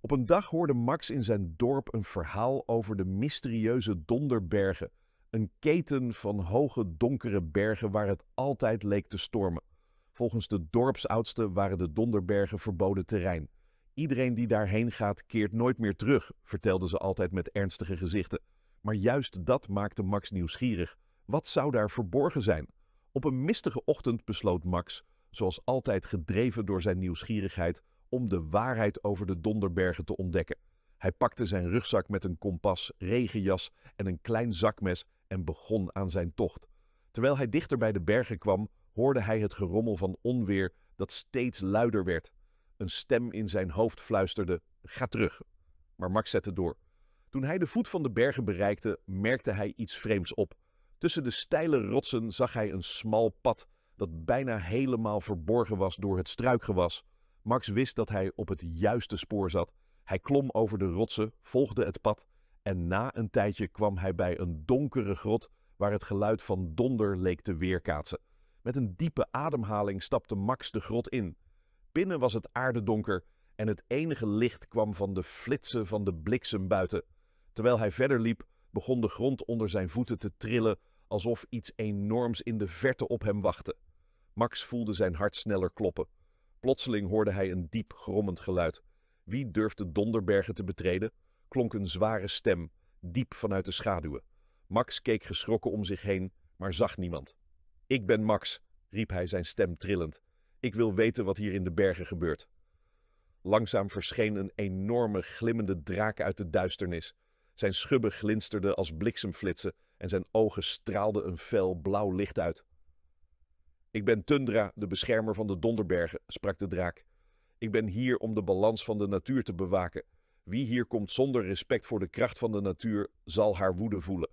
Op een dag hoorde Max in zijn dorp een verhaal over de mysterieuze Donderbergen. Een keten van hoge, donkere bergen waar het altijd leek te stormen. Volgens de dorpsoudsten waren de Donderbergen verboden terrein. Iedereen die daarheen gaat keert nooit meer terug, vertelden ze altijd met ernstige gezichten. Maar juist dat maakte Max nieuwsgierig. Wat zou daar verborgen zijn? Op een mistige ochtend besloot Max, zoals altijd gedreven door zijn nieuwsgierigheid, om de waarheid over de Donderbergen te ontdekken. Hij pakte zijn rugzak met een kompas, regenjas en een klein zakmes en begon aan zijn tocht. Terwijl hij dichter bij de bergen kwam, hoorde hij het gerommel van onweer dat steeds luider werd. Een stem in zijn hoofd fluisterde: Ga terug. Maar Max zette door. Toen hij de voet van de bergen bereikte, merkte hij iets vreemds op. Tussen de steile rotsen zag hij een smal pad dat bijna helemaal verborgen was door het struikgewas. Max wist dat hij op het juiste spoor zat. Hij klom over de rotsen, volgde het pad en na een tijdje kwam hij bij een donkere grot waar het geluid van donder leek te weerkaatsen. Met een diepe ademhaling stapte Max de grot in. Binnen was het aardedonker en het enige licht kwam van de flitsen van de bliksem buiten. Terwijl hij verder liep, begon de grond onder zijn voeten te trillen alsof iets enorms in de verte op hem wachtte. Max voelde zijn hart sneller kloppen. Plotseling hoorde hij een diep grommend geluid. Wie durft de Donderbergen te betreden? klonk een zware stem, diep vanuit de schaduwen. Max keek geschrokken om zich heen, maar zag niemand. Ik ben Max, riep hij zijn stem trillend. Ik wil weten wat hier in de bergen gebeurt. Langzaam verscheen een enorme, glimmende draak uit de duisternis. Zijn schubben glinsterden als bliksemflitsen en zijn ogen straalden een fel blauw licht uit. Ik ben Tundra, de beschermer van de donderbergen, sprak de draak. Ik ben hier om de balans van de natuur te bewaken. Wie hier komt zonder respect voor de kracht van de natuur, zal haar woede voelen.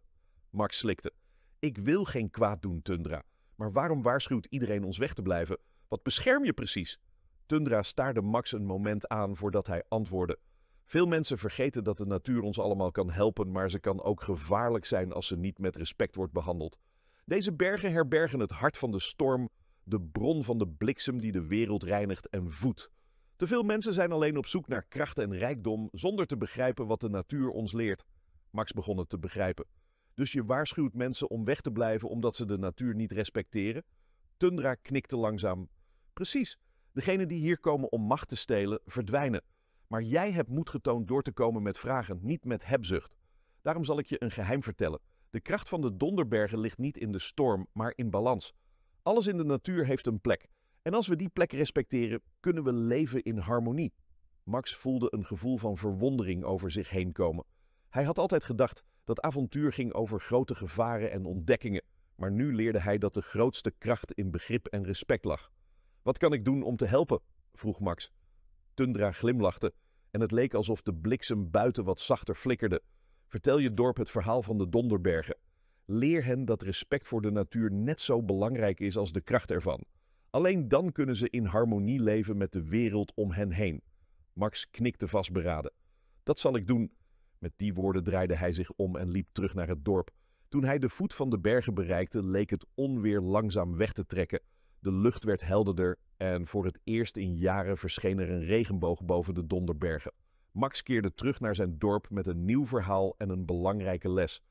Max slikte. Ik wil geen kwaad doen, Tundra. Maar waarom waarschuwt iedereen ons weg te blijven? Wat bescherm je precies? Tundra staarde Max een moment aan voordat hij antwoordde. Veel mensen vergeten dat de natuur ons allemaal kan helpen, maar ze kan ook gevaarlijk zijn als ze niet met respect wordt behandeld. Deze bergen herbergen het hart van de storm, de bron van de bliksem die de wereld reinigt en voedt. Te veel mensen zijn alleen op zoek naar kracht en rijkdom zonder te begrijpen wat de natuur ons leert. Max begon het te begrijpen. Dus je waarschuwt mensen om weg te blijven omdat ze de natuur niet respecteren? Tundra knikte langzaam. Precies, degenen die hier komen om macht te stelen, verdwijnen. Maar jij hebt moed getoond door te komen met vragen, niet met hebzucht. Daarom zal ik je een geheim vertellen. De kracht van de donderbergen ligt niet in de storm, maar in balans. Alles in de natuur heeft een plek. En als we die plek respecteren, kunnen we leven in harmonie. Max voelde een gevoel van verwondering over zich heen komen. Hij had altijd gedacht dat avontuur ging over grote gevaren en ontdekkingen, maar nu leerde hij dat de grootste kracht in begrip en respect lag. Wat kan ik doen om te helpen? vroeg Max. Tundra glimlachte en het leek alsof de bliksem buiten wat zachter flikkerde. Vertel je dorp het verhaal van de Donderbergen. Leer hen dat respect voor de natuur net zo belangrijk is als de kracht ervan. Alleen dan kunnen ze in harmonie leven met de wereld om hen heen. Max knikte vastberaden. Dat zal ik doen. Met die woorden draaide hij zich om en liep terug naar het dorp. Toen hij de voet van de bergen bereikte, leek het onweer langzaam weg te trekken. De lucht werd helderder en voor het eerst in jaren verscheen er een regenboog boven de donderbergen. Max keerde terug naar zijn dorp met een nieuw verhaal en een belangrijke les.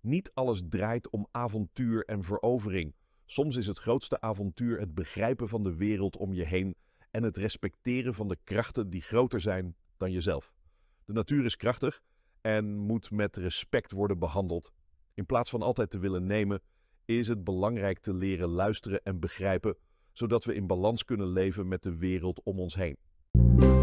Niet alles draait om avontuur en verovering. Soms is het grootste avontuur het begrijpen van de wereld om je heen en het respecteren van de krachten die groter zijn dan jezelf. De natuur is krachtig en moet met respect worden behandeld. In plaats van altijd te willen nemen, is het belangrijk te leren luisteren en begrijpen, zodat we in balans kunnen leven met de wereld om ons heen.